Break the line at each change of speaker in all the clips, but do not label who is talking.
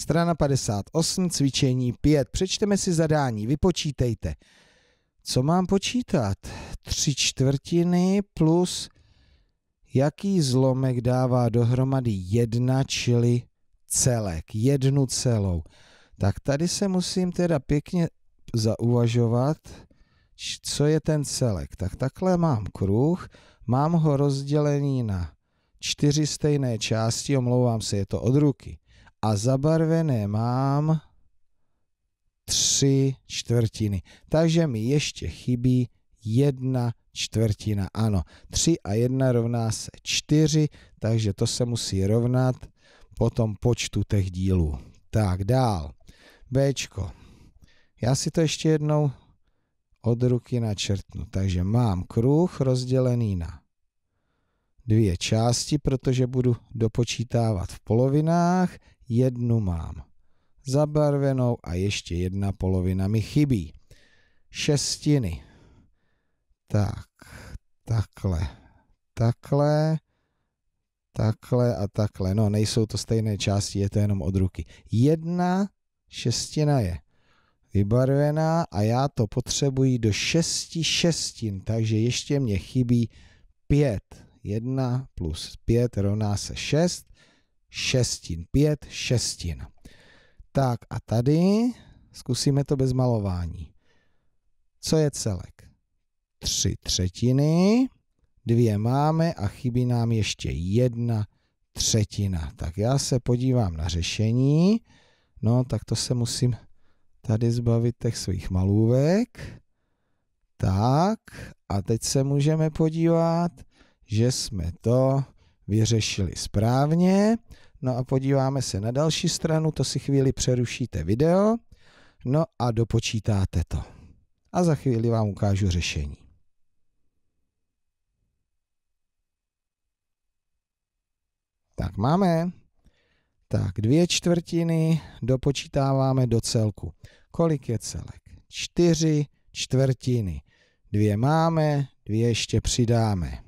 Strana 58, cvičení 5. Přečteme si zadání, vypočítejte. Co mám počítat? Tři čtvrtiny plus jaký zlomek dává dohromady jedna, čili celek, jednu celou. Tak tady se musím teda pěkně zauvažovat, co je ten celek. Tak takhle mám kruh, mám ho rozdělený na čtyři stejné části, omlouvám se, je to od ruky a zabarvené mám tři čtvrtiny. Takže mi ještě chybí jedna čtvrtina. Ano, tři a jedna rovná se čtyři, takže to se musí rovnat potom počtu těch dílů. Tak dál. Bčko. Já si to ještě jednou od ruky načrtnu. Takže mám kruh rozdělený na dvě části, protože budu dopočítávat v polovinách jednu mám zabarvenou a ještě jedna polovina mi chybí. Šestiny. Tak, takhle, takhle, takhle a takhle. No, nejsou to stejné části, je to jenom od ruky. Jedna šestina je vybarvená a já to potřebuji do šesti šestin, takže ještě mě chybí pět. Jedna plus pět rovná se šest šestin. Pět šestin. Tak a tady zkusíme to bez malování. Co je celek? Tři třetiny, dvě máme a chybí nám ještě jedna třetina. Tak já se podívám na řešení. No, tak to se musím tady zbavit těch svých malůvek. Tak, a teď se můžeme podívat, že jsme to vyřešili správně. No a podíváme se na další stranu, to si chvíli přerušíte video, no a dopočítáte to. A za chvíli vám ukážu řešení. Tak máme. Tak dvě čtvrtiny dopočítáváme do celku. Kolik je celek? Čtyři čtvrtiny. Dvě máme, dvě ještě přidáme.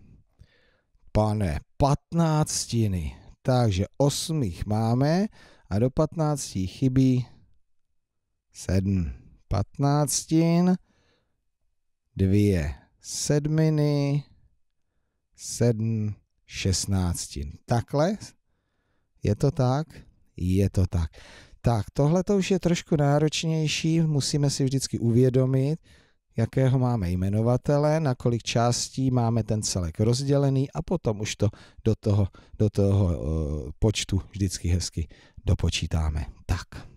Pane patnáctiny. Takže 8 jich máme a do patnácti chybí sedm. patnáctin, dvě sedminy, sedm šestnáctin. Takhle? Je to tak? Je to tak. Tak, tohle to už je trošku náročnější, musíme si vždycky uvědomit, jakého máme jmenovatele, na kolik částí máme ten celek rozdělený a potom už to do toho, do toho eh, počtu vždycky hezky dopočítáme. Tak.